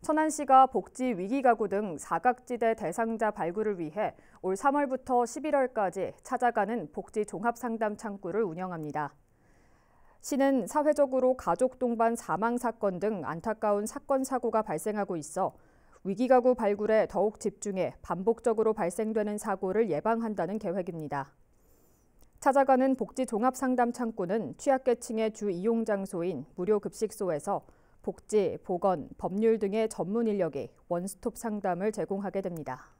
천안시가 복지 위기 가구 등 사각지대 대상자 발굴을 위해 올 3월부터 11월까지 찾아가는 복지 종합 상담 창구를 운영합니다. 시는 사회적으로 가족 동반 사망 사건 등 안타까운 사건 사고가 발생하고 있어 위기 가구 발굴에 더욱 집중해 반복적으로 발생되는 사고를 예방한다는 계획입니다. 찾아가는 복지 종합 상담 창구는 취약계층의 주 이용 장소인 무료 급식소에서 복지, 보건, 법률 등의 전문 인력이 원스톱 상담을 제공하게 됩니다.